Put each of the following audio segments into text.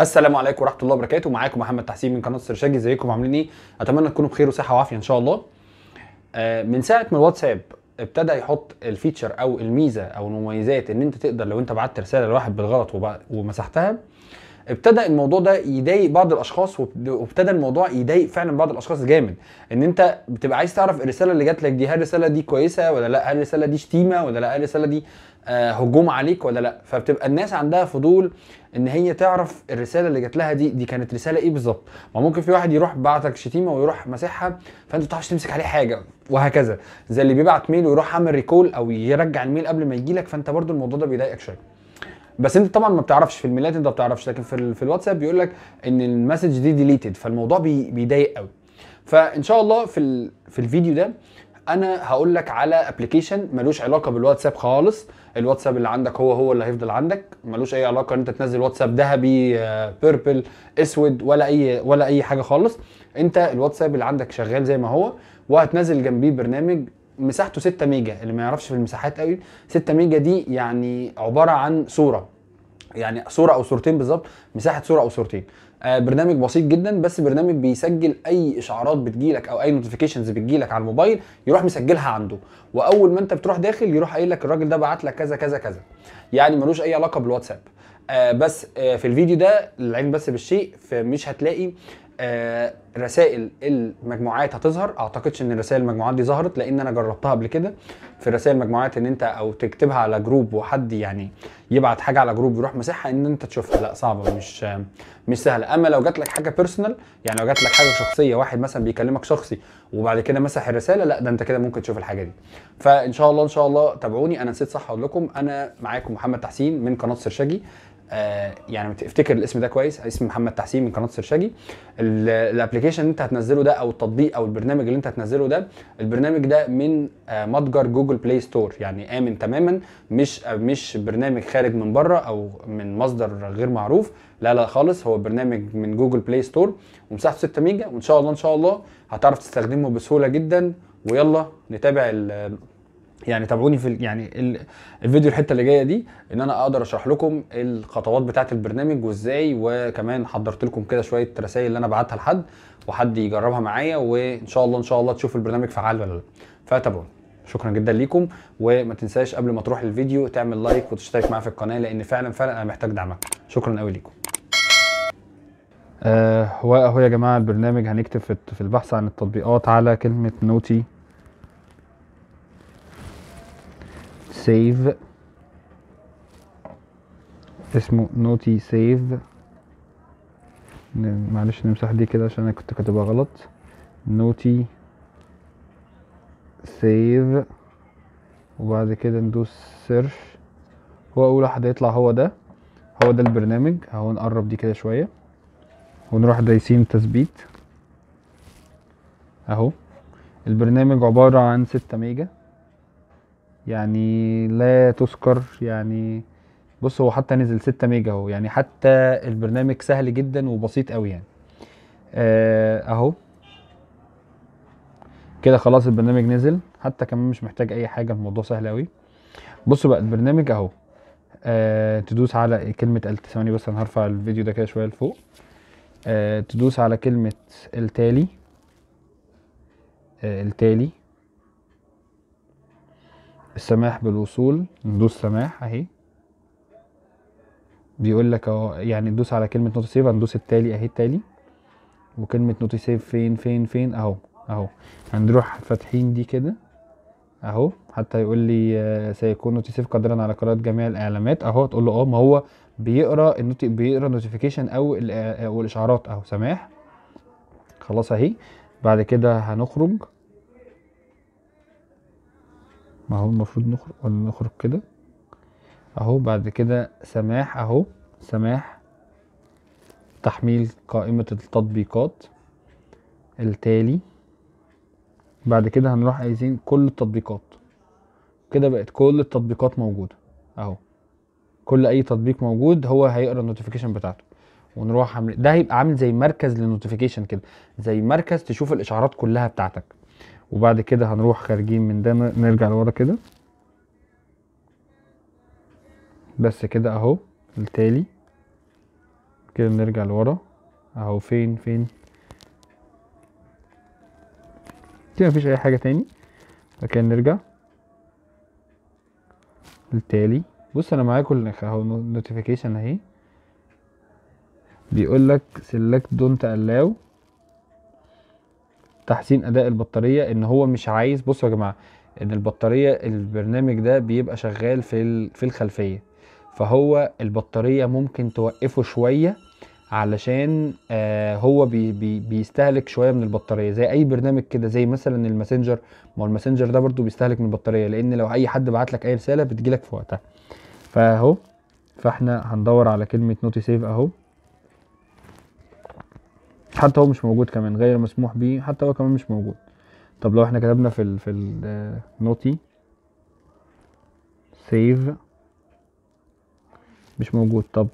السلام عليكم ورحمه الله وبركاته معاكم محمد تحسين من قناه سرشاجي ازيكم عاملين ايه اتمنى تكونوا بخير وصحه وعافيه ان شاء الله آه، من ساعه ما الواتساب ابتدى يحط الفيتشر او الميزه او المميزات ان انت تقدر لو انت بعت رساله لواحد بالغلط ومسحتها ابتدى الموضوع ده يضايق بعض الاشخاص وابتدى الموضوع يضايق فعلا بعض الاشخاص جامد ان انت بتبقى عايز تعرف الرساله اللي جات لك دي هل الرساله دي كويسه ولا لا هل الرساله دي شتيمه ولا لا هل الرساله دي آه، هجوم عليك ولا لا فبتبقى الناس عندها فضول ان هي تعرف الرساله اللي جات لها دي دي كانت رساله ايه بالظبط ما ممكن في واحد يروح بعتك شتيمه ويروح مسحها فانت ما تعرفش تمسك عليه حاجه وهكذا زي اللي بيبعت ميل ويروح عامل ريكول او يرجع الميل قبل ما يجي لك فانت برضو الموضوع ده بيضايقك شويه بس انت طبعا ما بتعرفش في الميلات انت ما بتعرفش لكن في, في الواتساب بيقول لك ان المسج دي ديليتد فالموضوع بي بيضايق قوي فان شاء الله في ال... في الفيديو ده انا هقول لك على ابلكيشن ملوش علاقه بالواتساب خالص الواتساب اللي عندك هو هو اللي هيفضل عندك ملوش اي علاقه ان انت تنزل واتساب ذهبي بيربل آه، اسود ولا اي ولا اي حاجه خالص انت الواتساب اللي عندك شغال زي ما هو وهتنزل جنبيه برنامج مساحته 6 ميجا اللي ما يعرفش في المساحات قوي 6 ميجا دي يعني عباره عن صوره يعني صوره او صورتين بالظبط مساحه صوره او صورتين آه برنامج بسيط جدا بس برنامج بيسجل اي اشعارات بتجيلك او اي نوتيفيكيشنز بتجيلك على الموبايل يروح مسجلها عنده واول ما انت بتروح داخل يروح قايل لك الراجل ده بعت لك كذا كذا كذا يعني ملوش اي علاقه بالواتساب آه بس آه في الفيديو ده العين بس بالشيء فمش هتلاقي آه، رسائل المجموعات هتظهر اعتقدش ان رسائل المجموعات دي ظهرت لان انا جربتها قبل كده في رسائل المجموعات ان انت او تكتبها على جروب وحد يعني يبعت حاجه على جروب يروح مسحها ان انت تشوفها لا صعبه مش مش سهله اما لو جات لك حاجه بيرسونال يعني لو جات لك حاجه شخصيه واحد مثلا بيكلمك شخصي وبعد كده مسح الرساله لا ده انت كده ممكن تشوف الحاجه دي فان شاء الله ان شاء الله تابعوني انا نسيت صح اقول لكم انا معاكم محمد تحسين من قناه سرشاجي آه، يعني افتكر الاسم ده كويس اسم محمد تحسين من قناه سرشاجي الابلكيشن اللي انت هتنزله ده او التطبيق او البرنامج اللي انت هتنزله ده البرنامج ده من آه، متجر جوجل بلاي ستور يعني امن تماما مش آه، مش برنامج خارج من بره او من مصدر غير معروف لا لا خالص هو برنامج من جوجل بلاي ستور ومساحته 6 ميجا وان شاء الله ان شاء الله هتعرف تستخدمه بسهوله جدا ويلا نتابع يعني تابعوني في يعني الفيديو الحته اللي جايه دي ان انا اقدر اشرح لكم الخطوات بتاعه البرنامج وازاي وكمان حضرت لكم كده شويه رسائل اللي انا بعتها لحد وحد يجربها معايا وان شاء الله ان شاء الله تشوف البرنامج فعال ولا لا فتابعوني شكرا جدا ليكم وما تنساش قبل ما تروح الفيديو تعمل لايك وتشترك معايا في القناه لان فعلا فعلا انا محتاج دعمك شكرا قوي ليكم آه، هو اهو يا جماعه البرنامج هنكتب في البحث عن التطبيقات على كلمه نوتي سيف اسمه نوتي سيف معلش نمسح دي كده عشان انا كنت كاتبها غلط نوتي سيف وبعد كده ندوس سيرش هو اول واحد هيطلع هو ده هو ده البرنامج اهو نقرب دي كده شويه ونروح دايسين تثبيت اهو البرنامج عباره عن 6 ميجا يعني لا تذكر يعني بص هو حتى نزل 6 ميجا اهو يعني حتى البرنامج سهل جدا وبسيط قوي يعني آه، اهو كده خلاص البرنامج نزل حتى كمان مش محتاج اي حاجه الموضوع سهل قوي بص بقى البرنامج اهو آه تدوس على كلمه الت ثواني بس انا هرفع الفيديو ده كده شويه لفوق آه تدوس على كلمه التالي آه التالي السماح بالوصول ندوس سماح اهي بيقول لك اهو يعني ندوس على كلمه نوت سيف هندوس التالي اهي التالي وكلمه نوت سيف فين فين فين اهو اهو هنروح فاتحين دي كده اهو حتى يقول لي آه، سيكون نوتيسيف قادرا على قراءه جميع الاعلامات اهو تقول له اه ما هو بيقرا النوتي بيقرا نوتيفيكيشن او آه، الاشعارات اهو سماح خلاص اهي بعد كده هنخرج ما هو المفروض نخرج ولا نخرج كده اهو بعد كده سماح اهو سماح تحميل قائمة التطبيقات التالي بعد كده هنروح عايزين كل التطبيقات كده بقت كل التطبيقات موجودة اهو كل اي تطبيق موجود هو هيقرا النوتيفيكيشن بتاعته ونروح عامل ده هيبقى عامل زي مركز للنوتيفيكيشن كده زي مركز تشوف الاشعارات كلها بتاعتك وبعد كده هنروح خارجين من ده نرجع لورا كده بس كده اهو التالي كده نرجع لورا اهو فين فين كده مفيش اي حاجة تاني فكان نرجع التالي بص انا معايا كل اهو نوتيفيكيشن اهي بيقول لك سيلكت دونت الاو تحسين اداء البطاريه ان هو مش عايز بصوا يا جماعه ان البطاريه البرنامج ده بيبقى شغال في في الخلفيه فهو البطاريه ممكن توقفه شويه علشان آه هو بي بي بيستهلك شويه من البطاريه زي اي برنامج كده زي مثلا الماسنجر ما هو الماسنجر ده برده بيستهلك من البطاريه لان لو اي حد بعت لك اي رساله بتجيلك في وقتها فاهو فاحنا هندور على كلمه نوتي سيف اهو حتى هو مش موجود كمان غير مسموح به حتى هو كمان مش موجود طب لو احنا كتبنا في ال في النوتي آه، سيف مش موجود طب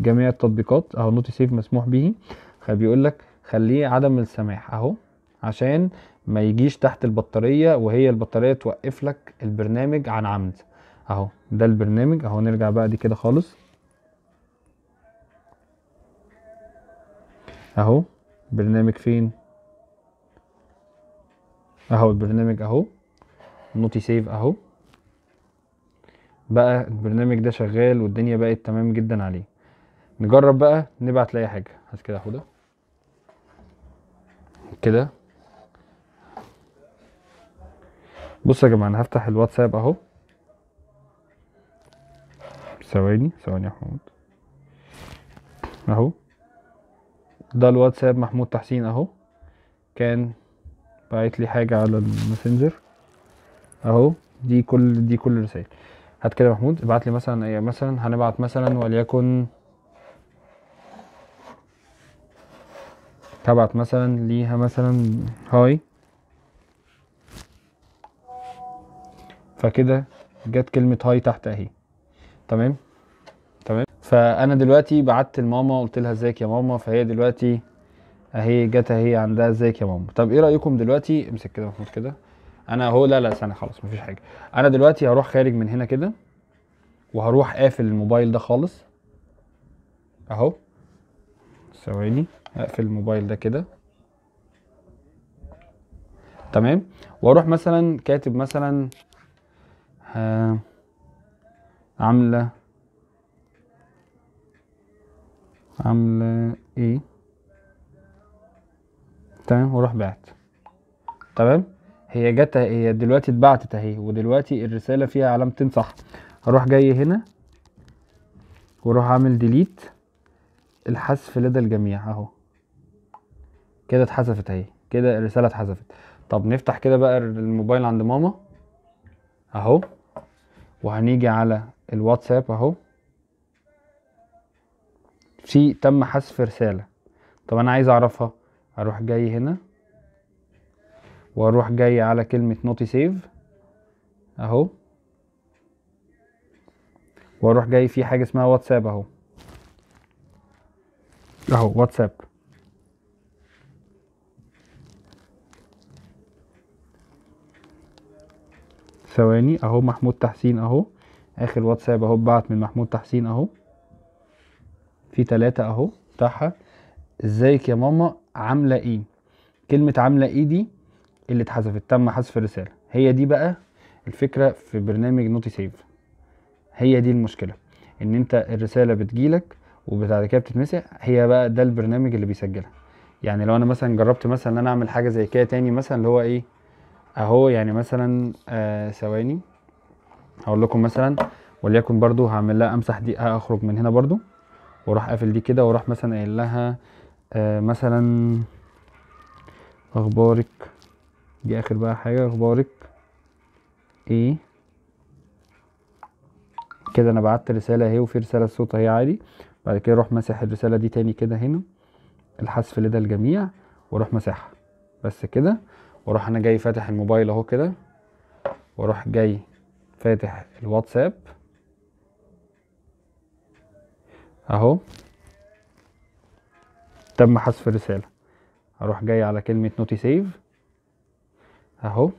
جميع التطبيقات اهو نوتي سيف مسموح به فبيقول لك خليه عدم السماح اهو عشان ما يجيش تحت البطارية وهي البطارية توقف لك البرنامج عن عمد اهو ده البرنامج اهو نرجع بقى دي كده خالص اهو برنامج فين اهو البرنامج اهو نوتي سيف اهو بقى البرنامج ده شغال والدنيا بقت تمام جدا عليه نجرب بقى نبعت لاي حاجه هات كده اهو ده كده بصوا يا جماعه انا هفتح الواتساب اهو ثواني ثواني يا محمود اهو ده الواتساب محمود تحسين اهو كان بعت لي حاجة على الماسنجر اهو دي كل دي كل الرسائل هات كده محمود ابعت لي مثلا ايه مثلا هنبعت مثلا وليكن هبعت مثلا ليها مثلا هاي فكده جت كلمة هاي تحت اهي تمام فانا دلوقتي بعت لماما قلت لها ازيك يا ماما فهي دلوقتي اهي جت اهي عندها ازيك يا ماما طب ايه رايكم دلوقتي امسك كده محمود كده انا اهو لا لا ثانيه خلاص مفيش حاجه انا دلوقتي هروح خارج من هنا كده وهروح قافل الموبايل ده خالص اهو ثواني اقفل الموبايل ده كده تمام واروح مثلا كاتب مثلا آه، عامله عامله ايه تمام وروح بعت تمام هي جت هي دلوقتي اتبعتت اهي ودلوقتي الرساله فيها علامتين صح هروح جاي هنا واروح عامل ديليت الحذف لدى الجميع اهو كده اتحذفت اهي كده الرساله اتحذفت طب نفتح كده بقى الموبايل عند ماما اهو وهنيجي على الواتساب اهو في تم حذف رسالة طب انا عايز اعرفها اروح جاي هنا واروح جاي على كلمة نوتي سيف اهو واروح جاي في حاجة اسمها واتساب اهو اهو واتساب ثواني اهو محمود تحسين اهو اخر واتساب اهو بعت من محمود تحسين اهو في تلاتة اهو بتاعها ازيك يا ماما عاملة ايه كلمة عاملة ايه دي اللي اتحذفت تم حذف الرسالة هي دي بقى الفكرة في برنامج نوتي سيف هي دي المشكلة ان انت الرسالة بتجيلك وبعد كده بتتمسح هي بقى ده البرنامج اللي بيسجلها يعني لو انا مثلا جربت مثلا ان انا اعمل حاجة زي كده تاني مثلا اللي هو ايه اهو يعني مثلا آه ثواني هقول لكم مثلا وليكن برضو هعمل لها امسح دي اخرج من هنا برضو وراح قافل دي كده وراح مثلا قايل لها آه مثلا اخبارك دي اخر بقى حاجه اخبارك ايه كده انا بعت رساله اهي وفي رساله صوت اهي عادي بعد كده اروح ماسح الرساله دي تاني كده هنا الحذف لده الجميع واروح مساحها بس كده واروح انا جاي فاتح الموبايل اهو كده واروح جاي فاتح الواتساب اهو تم حذف الرسالة اروح جاي على كلمة نوتي سيف اهو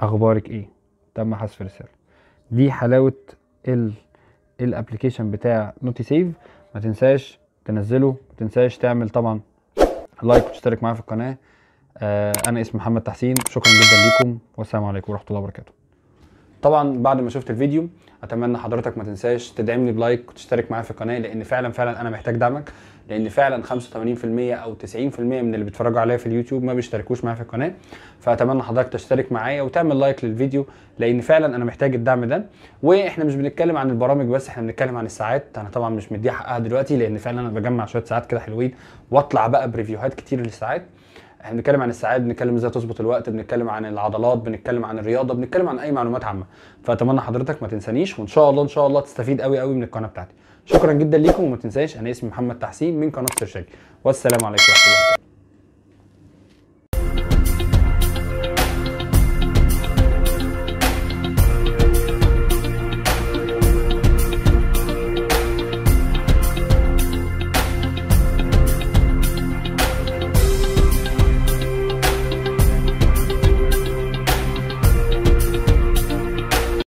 اخبارك ايه تم حذف الرسالة دي حلاوة الابلكيشن بتاع نوتي سيف ما تنساش تنزله ما تنساش تعمل طبعا لايك وتشترك معايا في القناة آه، انا اسمي محمد تحسين شكرا جدا ليكم والسلام عليكم ورحمة الله وبركاته طبعا بعد ما شفت الفيديو اتمنى حضرتك ما تنساش تدعمني بلايك وتشترك معايا في القناه لان فعلا فعلا انا محتاج دعمك لان فعلا 85% او 90% من اللي بيتفرجوا عليا في اليوتيوب ما بيشتركوش معايا في القناه فاتمنى حضرتك تشترك معايا وتعمل لايك للفيديو لان فعلا انا محتاج الدعم ده واحنا مش بنتكلم عن البرامج بس احنا بنتكلم عن الساعات انا طبعا مش مديها حقها دلوقتي لان فعلا انا بجمع شويه ساعات كده حلوين واطلع بقى بريفيوهات كتير للساعات احنا بنتكلم عن الساعات بنتكلم ازاي تظبط الوقت بنتكلم عن العضلات بنتكلم عن الرياضه بنتكلم عن اي معلومات عامه فاتمنى حضرتك ما تنسانيش وان شاء الله ان شاء الله تستفيد قوي قوي من القناه بتاعتي شكرا جدا ليكم وما تنساش انا اسمي محمد تحسين من قناه سيرشاك والسلام عليكم ورحمه الله